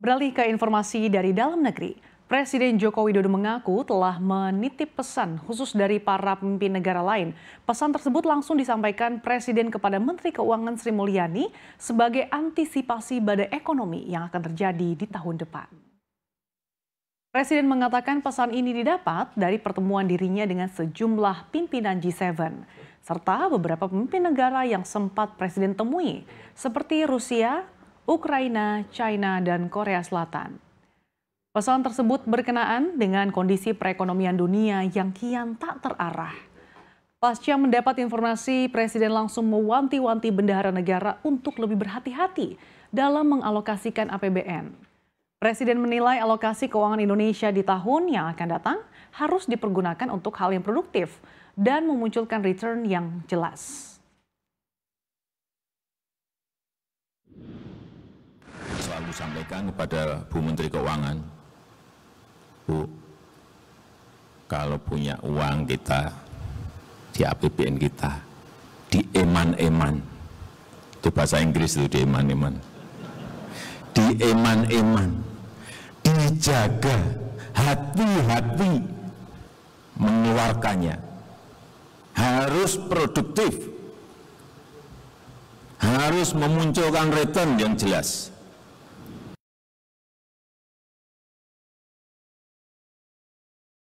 Beralih ke informasi dari dalam negeri, Presiden Joko Widodo mengaku telah menitip pesan khusus dari para pemimpin negara lain. Pesan tersebut langsung disampaikan Presiden kepada Menteri Keuangan Sri Mulyani sebagai antisipasi badai ekonomi yang akan terjadi di tahun depan. Presiden mengatakan pesan ini didapat dari pertemuan dirinya dengan sejumlah pimpinan G7 serta beberapa pemimpin negara yang sempat Presiden temui seperti Rusia, Ukraina, China, dan Korea Selatan. Pesan tersebut berkenaan dengan kondisi perekonomian dunia yang kian tak terarah. Pasca mendapat informasi, Presiden langsung mewanti-wanti bendahara negara untuk lebih berhati-hati dalam mengalokasikan APBN. Presiden menilai alokasi keuangan Indonesia di tahun yang akan datang harus dipergunakan untuk hal yang produktif dan memunculkan return yang jelas. selalu sampaikan kepada Bu Menteri Keuangan, Bu, kalau punya uang kita di APBN kita, di eman-eman, itu bahasa Inggris itu di eman-eman, di eman-eman, dijaga hati-hati mengeluarkannya, harus produktif, harus memunculkan return yang jelas.